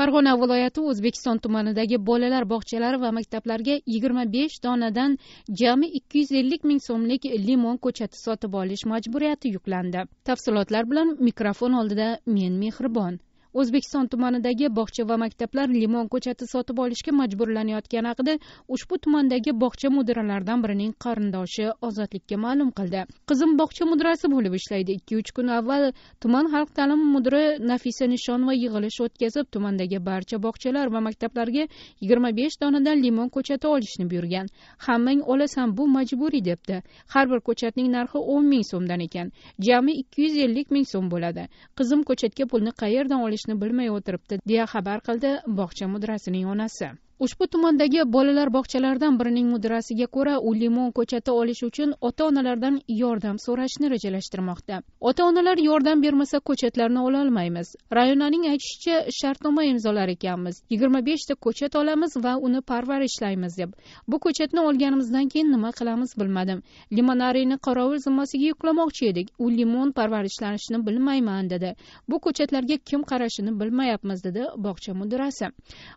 farg'ona viloyati o'zbekiston tumanidagi bolalar bog'chalari va maktablarga yigirma besh donadan jami ikki yuz ellik ming so'mlik limon ko'chati sotib olish majburiyati yuklandi tafsilotlar bilan mikrofon oldida men mehribon o'zbekiston tumanidagi bog'cha va maktablar limon ko'chati sotib olishga majburlanayotgani haqida ushbu tumandagi bog'cha mudiralaridan birining qarindoshi ozodlikka ma'lum qildi qizim bog'cha mudrasi bo'lib ishlaydi ikki uch kun avval tuman xalq ta'limi mudiri nafisa nishonova yig'ilish o'tkazib tumandagi barcha bog'chalar va maktablarga yigirma besh donadan limon ko'chati olishni buyurgan hammang olasan bu majburiy debdi har bir ko'chatning narxi o'n ming so'mdan ekan jami ikki yuz ellik ming so'm bo'ladi qizim ko'chatga pulni qayerdan olish qilishni bilmay o'tiribdi deya xabar qildi bog'cha mudirasining onasi ushbu tumandagi bolalar bog'chalaridan birining mudirasiga ko'ra u limon ko'chati olish uchun ota onalardan yordam so'rashni rejalashtirmoqda ota onalar yordam bermasa ko'chatlarni ololmaymiz rayonaning aytishicha shartnoma imzolar ekanmiz yigirma beshta ko'chat olamiz va uni parvarishlaymiz deb bu ko'chatni olganimizdan keyin nima qilamiz bilmadim limonariyni qorovul zimmasiga yuklamoqchi edik u limon parvarishlanishini bilmayman dedi bu ko'chatlarga kim qarashini bilmayapmiz dedi bog'cha mudirasi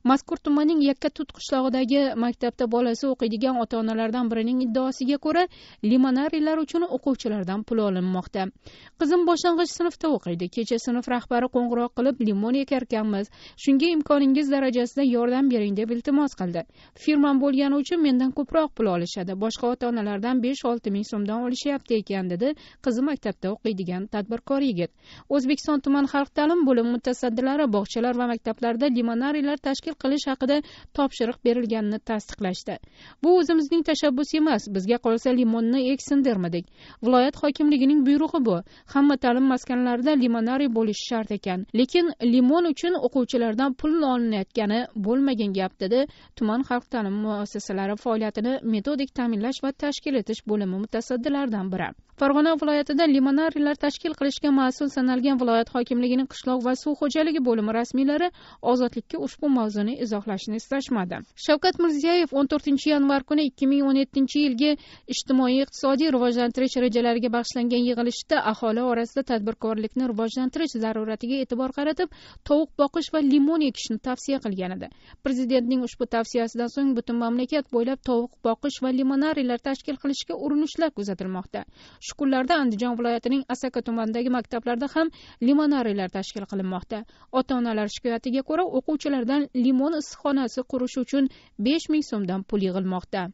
mazkur tumanning yakka tut qishlog'idagi maktabda bolasi o'qiydigan ota onalardan birining iddaosiga ko'ra limonariylar uchun o'quvchilardan pul olinmoqda qizim boshlang'ich sinfda o'qiydi kecha sinf rahbari qo'ng'iroq qilib limon ekarkanmiz shunga imkoningiz darajasida yordam bering deb iltimos qildi firmam bo'lgani uchun mendan ko'proq pul olishadi boshqa ota onalardan besh olti ming so'mdan olishyapti ekan dedi qizi maktabda o'qiydigan tadbirkor yigit o'zbekiston tuman xalq ta'lim bo'limi mutasaddilari bog'chalar va maktablarda limonariylar tashkil qilish haqida topshiriq berilganini tasdiqlashdi bu o'zimizning tashabbus emas bizga qolsa limonni eksin dermidik viloyat hokimligining buyrug'i bu hamma ta'lim maskanlarida limonariy bo'lishi shart ekan lekin limon uchun o'quvchilardan pul olinayotgani bo'lmagan gap dedi tuman xalq ta'limi muassasalari faoliyatini metodik ta'minlash va tashkil etish bo'limi mutasaddilaridan biri farg'ona viloyatida limonariylar tashkil qilishga mas'ul sanalgan viloyat hokimligining qishloq va suv xo'jaligi bo'limi rasmiylari ozodlikka ushbu mavzuni izohlashni istashmadi shavkat mirziyoyev 14 yanvar kuni 2017 yilgi ijtimoiy iqtisodiy rivojlantirish rejalariga bag'ishlangan yig'ilishda aholi orasida tadbirkorlikni rivojlantirish zaruratiga e'tibor qaratib tovuq boqish va limon ekishni tavsiya qilgan edi prezidentning ushbu tavsiyasidan so'ng butun mamlakat bo'ylab tovuq boqish va limonariylar tashkil qilishga urinishlar kuzatilmoqda o'tish kunlarda andijon viloyatining asaka tumanidagi maktablarda ham limonariylar tashkil qilinmoqda ota onalar shikoyatiga ko'ra o'quvchilardan limon issiqxonasi qurish uchun besh ming so'mdan pul yig'ilmoqda